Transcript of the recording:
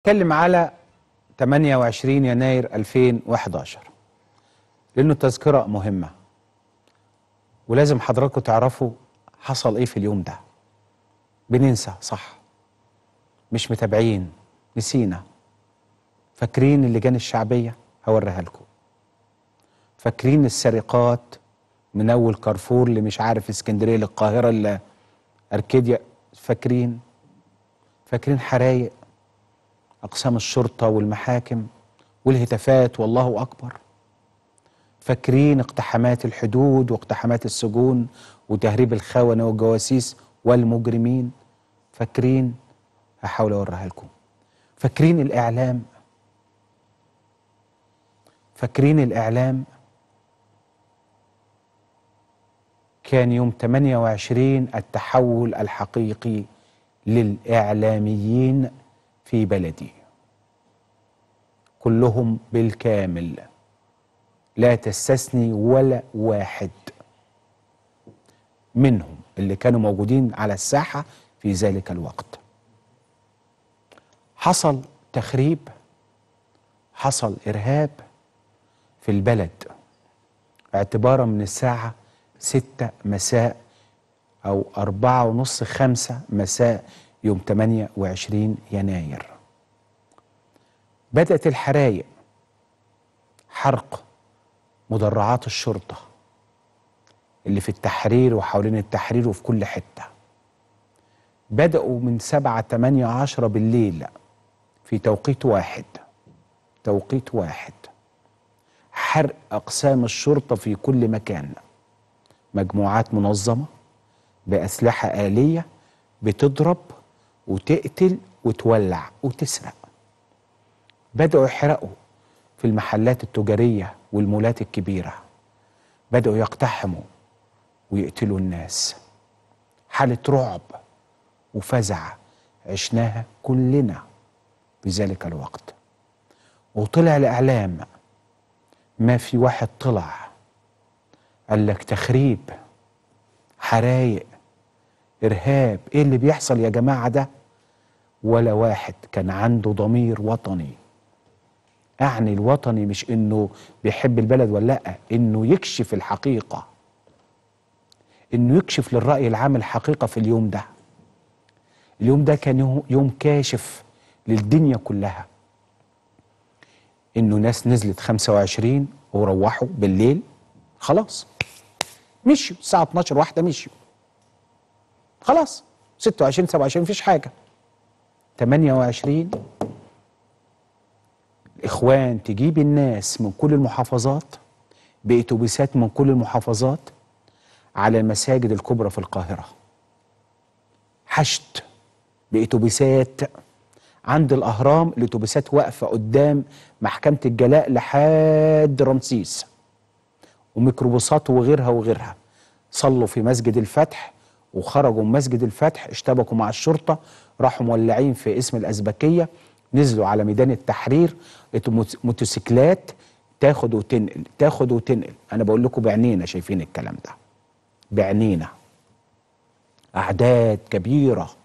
نتكلم على 28 يناير 2011 لأنه التذكرة مهمة ولازم حضراتكم تعرفوا حصل إيه في اليوم ده بننسى صح مش متابعين نسينا فاكرين اللجان الشعبية هوريها لكم فاكرين السرقات من أول كارفور اللي مش عارف اسكندرية للقاهرة اللي أركيديا فاكرين فاكرين حرايق أقسام الشرطة والمحاكم والهتافات والله أكبر فاكرين اقتحامات الحدود واقتحامات السجون وتهريب الخونة والجواسيس والمجرمين فاكرين هحاول أوريها لكم فاكرين الإعلام فاكرين الإعلام كان يوم 28 التحول الحقيقي للإعلاميين في بلدي كلهم بالكامل لا تستثني ولا واحد منهم اللي كانوا موجودين على الساحة في ذلك الوقت حصل تخريب حصل إرهاب في البلد اعتبارا من الساعة ستة مساء أو أربعة ونص خمسة مساء يوم 28 يناير بدأت الحرايق حرق مدرعات الشرطة اللي في التحرير وحوالين التحرير وفي كل حتة بدأوا من سبعة تمانية عشرة بالليل في توقيت واحد توقيت واحد حرق أقسام الشرطة في كل مكان مجموعات منظمة بأسلحة آلية بتضرب وتقتل وتولع وتسرق بدأوا يحرقوا في المحلات التجارية والمولات الكبيرة بدأوا يقتحموا ويقتلوا الناس حالة رعب وفزع عشناها كلنا في ذلك الوقت وطلع الإعلام ما في واحد طلع قال لك تخريب حرايق إرهاب إيه اللي بيحصل يا جماعة ده ولا واحد كان عنده ضمير وطني أعني الوطني مش إنه بيحب البلد ولا لأ إنه يكشف الحقيقة إنه يكشف للرأي العام الحقيقة في اليوم ده اليوم ده كان يوم كاشف للدنيا كلها إنه ناس نزلت 25 وروحوا بالليل خلاص مشوا الساعة 12 واحدة مشوا خلاص 26 27 مفيش حاجه 28 الاخوان تجيب الناس من كل المحافظات باتوبيسات من كل المحافظات على المساجد الكبرى في القاهره حشد باتوبيسات عند الاهرام الاتوبيسات واقفه قدام محكمه الجلاء لحد رمسيس وميكروباصات وغيرها وغيرها صلوا في مسجد الفتح وخرجوا من مسجد الفتح اشتبكوا مع الشرطة راحوا مولعين في اسم الأزبكية نزلوا على ميدان التحرير موتوسيكلات تاخد وتنقل تاخد وتنقل أنا بقول لكم بعنينا شايفين الكلام ده بعنينا أعداد كبيرة